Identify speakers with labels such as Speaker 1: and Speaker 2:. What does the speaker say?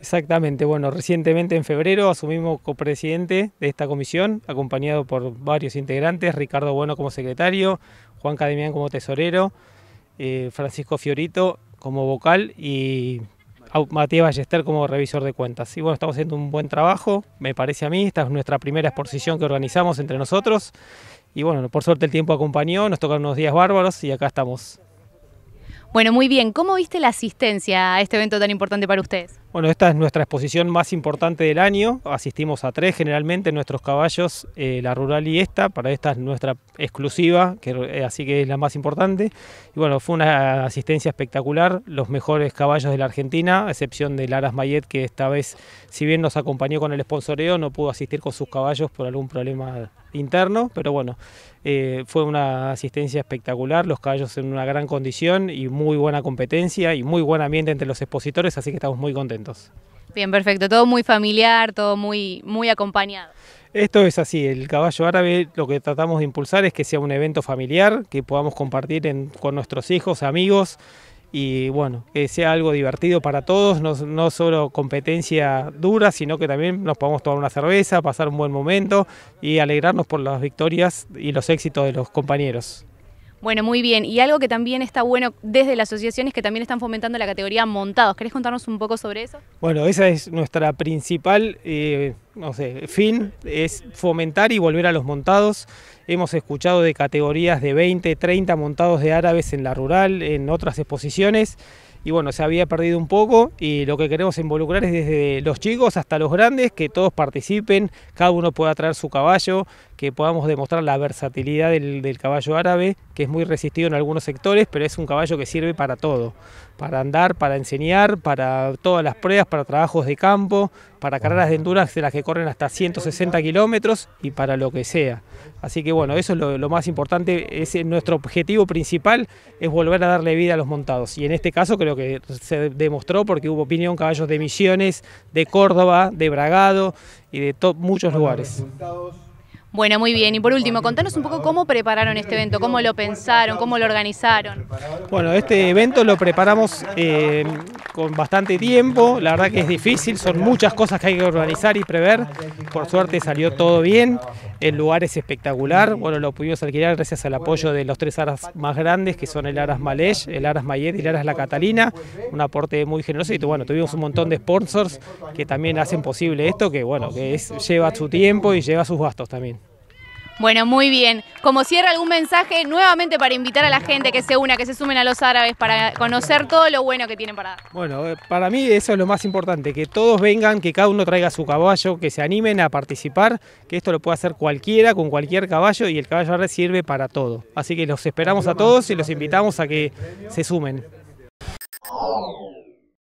Speaker 1: Exactamente, bueno, recientemente en febrero asumimos copresidente de esta comisión, acompañado por varios integrantes, Ricardo Bueno como secretario, Juan Cademián como tesorero, eh, Francisco Fiorito como vocal y Matías Ballester como revisor de cuentas. Y bueno, estamos haciendo un buen trabajo, me parece a mí, esta es nuestra primera exposición que organizamos entre nosotros. Y bueno, por suerte el tiempo acompañó, nos tocan unos días bárbaros y acá estamos.
Speaker 2: Bueno, muy bien. ¿Cómo viste la asistencia a este evento tan importante para ustedes?
Speaker 1: Bueno, esta es nuestra exposición más importante del año. Asistimos a tres generalmente, nuestros caballos, eh, la rural y esta. Para esta es nuestra exclusiva, que, eh, así que es la más importante. Y bueno, fue una asistencia espectacular. Los mejores caballos de la Argentina, a excepción de Laras Mayet, que esta vez, si bien nos acompañó con el sponsoreo, no pudo asistir con sus caballos por algún problema interno. Pero bueno, eh, fue una asistencia espectacular. Los caballos en una gran condición y muy muy buena competencia y muy buen ambiente entre los expositores, así que estamos muy contentos.
Speaker 2: Bien, perfecto. Todo muy familiar, todo muy, muy acompañado.
Speaker 1: Esto es así, el caballo árabe lo que tratamos de impulsar es que sea un evento familiar, que podamos compartir con nuestros hijos, amigos y bueno, que sea algo divertido para todos, no, no, solo competencia dura, sino que también nos podamos tomar una cerveza, pasar un buen momento y alegrarnos por las victorias y los éxitos de los compañeros.
Speaker 2: Bueno, muy bien. Y algo que también está bueno desde la asociación es que también están fomentando la categoría montados. ¿Querés contarnos un poco sobre eso?
Speaker 1: Bueno, esa es nuestra principal... Eh, no sé, fin es fomentar y volver a los montados. Hemos escuchado de categorías de 20, 30 montados de árabes en la rural, en otras exposiciones. Y bueno, se había perdido un poco y lo que queremos involucrar es desde los chicos hasta los grandes, que todos participen, cada uno pueda traer su caballo, que podamos demostrar la versatilidad del, del caballo árabe, que es muy resistido en algunos sectores, pero es un caballo que sirve para todo, para andar, para enseñar, para todas las pruebas, para trabajos de campo, para carreras de enduras de las que corren hasta 160 kilómetros y para lo que sea. Así que bueno, eso es lo, más importante, es eh, nuestro objetivo principal es volver a darle vida a los montados. Y en este caso creo que se demostró porque hubo opinión caballos de Misiones, de Córdoba, de Bragado y de muchos lugares.
Speaker 2: Bueno, muy bien. Y por último, contanos un poco cómo prepararon este evento, cómo lo pensaron, cómo lo organizaron.
Speaker 1: Bueno, este evento lo preparamos eh, con bastante tiempo. La verdad que es difícil, son muchas cosas que hay que organizar y prever. Por suerte salió todo bien. El lugar es espectacular. Bueno, lo pudimos alquilar gracias al apoyo de los tres aras más grandes, que son el Aras Malesh, el Aras Mayet y el Aras La Catalina. Un aporte muy generoso. Y bueno, tuvimos un montón de sponsors que también hacen posible esto, que bueno, que lleva su tiempo y lleva sus gastos también.
Speaker 2: Bueno, muy bien. Como cierra algún mensaje, nuevamente para invitar a la gente que se una, que se sumen a los árabes para conocer todo lo bueno que tienen para dar.
Speaker 1: Bueno, eh, para mí eso es lo más importante, que todos vengan, que cada uno traiga su caballo, que se animen a participar, que esto lo puede hacer cualquiera con cualquier caballo y el caballo árabe sirve para todo. Así que los esperamos a todos y los invitamos a que se sumen.